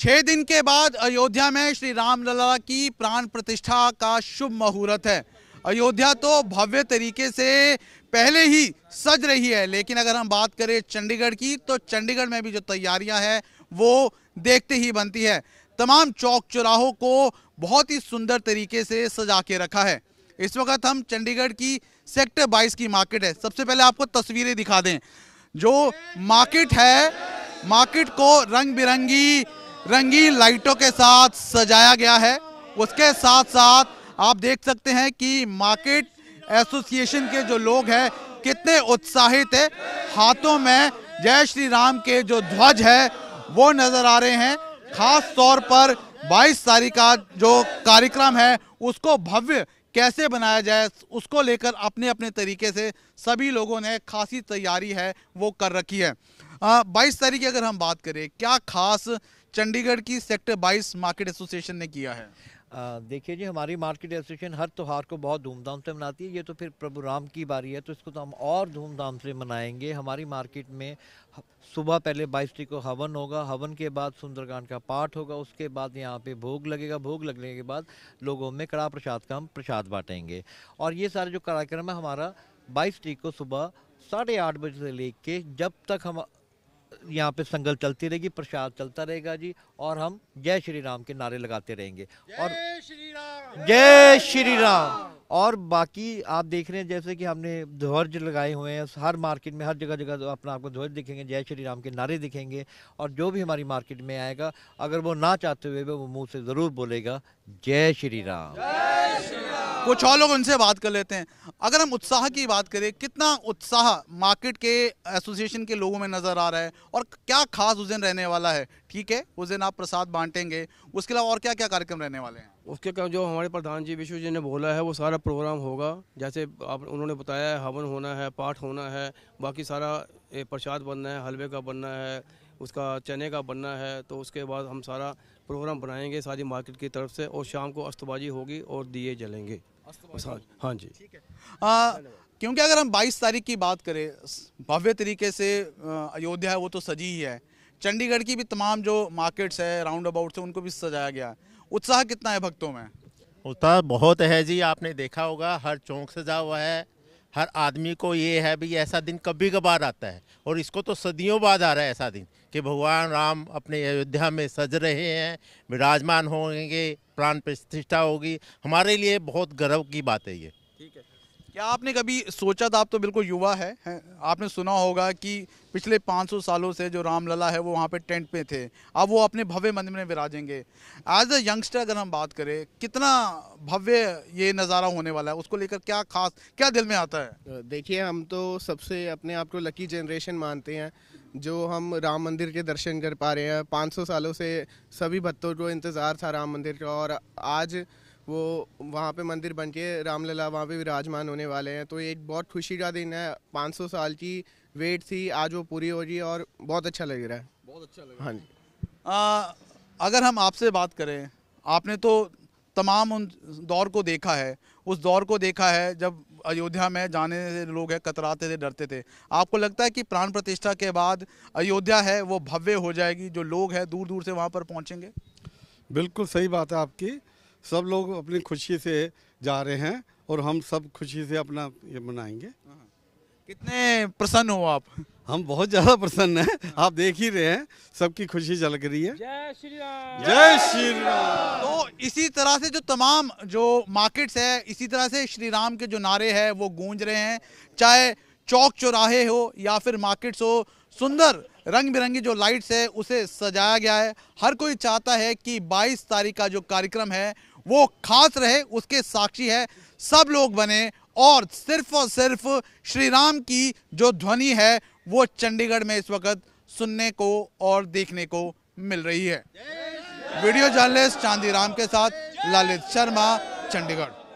छह दिन के बाद अयोध्या में श्री रामलला की प्राण प्रतिष्ठा का शुभ मुहूर्त है अयोध्या तो भव्य तरीके से पहले ही सज रही है लेकिन अगर हम बात करें चंडीगढ़ की तो चंडीगढ़ में भी जो तैयारियां हैं वो देखते ही बनती है तमाम चौक चौराहों को बहुत ही सुंदर तरीके से सजा के रखा है इस वक्त हम चंडीगढ़ की सेक्टर 22 की मार्केट है सबसे पहले आपको तस्वीरें दिखा दें जो मार्केट है मार्केट को रंग बिरंगी रंगीन लाइटों के साथ सजाया गया है उसके साथ साथ आप देख सकते हैं कि मार्केट एसोसिएशन के जो लोग हैं कितने उत्साहित है हाथों में जय श्री राम के जो ध्वज है वो नज़र आ रहे हैं खास तौर पर 22 तारीख का जो कार्यक्रम है उसको भव्य कैसे बनाया जाए उसको लेकर अपने अपने तरीके से सभी लोगों ने खासी तैयारी है वो कर रखी है बाईस तारीख की अगर हम बात करें क्या खास चंडीगढ़ की सेक्टर 22 मार्केट एसोसिएशन ने किया है देखिए जी हमारी मार्केट एसोसिएशन हर त्यौहार को बहुत धूमधाम से मनाती है ये तो फिर प्रभु राम की बारी है तो इसको तो हम और धूमधाम से मनाएंगे हमारी मार्केट में सुबह पहले बाईस तरीक को हवन होगा हवन के बाद सुंदरकांड का पाठ होगा उसके बाद यहाँ पे भोग लगेगा भोग लगने के बाद लोगों में कड़ा प्रसाद का हम प्रसाद बांटेंगे और ये सारे जो कार्यक्रम है हमारा बाईस तरीक को सुबह साढ़े आठ बजे से लेके जब तक हम यहाँ पे संगल चलती रहेगी प्रसाद चलता रहेगा जी और हम जय श्री राम के नारे लगाते रहेंगे और जय श्री राम और बाकी आप देख रहे हैं जैसे कि हमने ध्वज लगाए हुए हैं हर मार्केट में हर जगह जगह तो अपना आपको ध्वज दिखेंगे जय श्री राम के नारे दिखेंगे और जो भी हमारी मार्केट में आएगा अगर वो ना चाहते हुए भी वो मुंह से ज़रूर बोलेगा जय श्री राम कुछ और लोग उनसे बात कर लेते हैं अगर हम उत्साह की बात करें कितना उत्साह मार्केट के एसोसिएशन के लोगों में नज़र आ रहा है और क्या खास उस दिन रहने वाला है ठीक है उस दिन आप प्रसाद बांटेंगे उसके अलावा और क्या क्या कार्यक्रम रहने वाले हैं उसके कारण जो हमारे प्रधान जी विश्व जी ने बोला है वो सारा प्रोग्राम होगा जैसे आप उन्होंने बताया है हवन होना है पाठ होना है बाकी सारा प्रसाद बनना है हलवे का बनना है उसका चने का बनना है तो उसके बाद हम सारा प्रोग्राम बनाएंगे सारी मार्केट की तरफ से और शाम को अस्तबाजी होगी और दिए जलेंगे हाँ जी हाँ आ, क्योंकि अगर हम 22 तारीख की बात करें भव्य तरीके से अयोध्या है वो तो सजी ही है चंडीगढ़ की भी तमाम जो मार्केट्स है राउंड अबाउट से उनको भी सजाया गया उत्साह कितना है भक्तों में उत्साह बहुत है जी आपने देखा होगा हर चौंक सजा हुआ है हर आदमी को ये है भाई ऐसा दिन कभी कभार आता है और इसको तो सदियों बाद आ रहा है ऐसा दिन कि भगवान राम अपने अयोध्या में सज रहे हैं विराजमान होंगे प्राण प्रतिष्ठा होगी हमारे लिए बहुत गर्व की बात है ये ठीक है क्या आपने कभी सोचा था आप तो बिल्कुल युवा है, है आपने सुना होगा कि पिछले 500 सालों से जो रामलला है वो वहाँ पे टेंट पे थे अब वो अपने भव्य मंदिर में विराजेंगे एज अ यंगस्टर अगर हम बात करें कितना भव्य ये नज़ारा होने वाला है उसको लेकर क्या खास क्या दिल में आता है देखिए हम तो सबसे अपने आप को लकी जनरेशन मानते हैं जो हम राम मंदिर के दर्शन कर पा रहे हैं 500 सालों से सभी भक्तों को इंतज़ार था राम मंदिर का और आज वो वहाँ पे मंदिर बन के रामलला वहाँ पे विराजमान होने वाले हैं तो ये एक बहुत खुशी का दिन है 500 साल की वेट थी आज वो पूरी हो रही है और बहुत अच्छा लग रहा है बहुत अच्छा लग रहा है हाँ जी आ, अगर हम आपसे बात करें आपने तो तमाम उन दौर को देखा है उस दौर को देखा है जब अयोध्या में जाने से लोग है कतराते थे डरते थे आपको लगता है कि प्राण प्रतिष्ठा के बाद अयोध्या है वो भव्य हो जाएगी जो लोग हैं दूर दूर से वहाँ पर पहुँचेंगे बिल्कुल सही बात है आपकी सब लोग अपनी खुशी से जा रहे हैं और हम सब खुशी से अपना ये मनाएंगे कितने प्रसन्न हो आप हम बहुत ज्यादा प्रसन्न हैं आप देख ही रहे हैं सबकी खुशी झलक रही है जय श्री राम जय श्री राम तो इसी तरह से जो तमाम जो मार्केट्स है इसी तरह से श्री राम के जो नारे हैं वो गूंज रहे हैं चाहे चौक चौराहे हो या फिर मार्केट्स हो सुंदर रंग बिरंगी जो लाइट्स है उसे सजाया गया है हर कोई चाहता है कि 22 तारीख का जो कार्यक्रम है वो खास रहे उसके साक्षी है सब लोग बने और सिर्फ और सिर्फ श्री राम की जो ध्वनि है वो चंडीगढ़ में इस वक्त सुनने को और देखने को मिल रही है वीडियो जर्नलिस्ट चांदी राम के साथ ललित शर्मा चंडीगढ़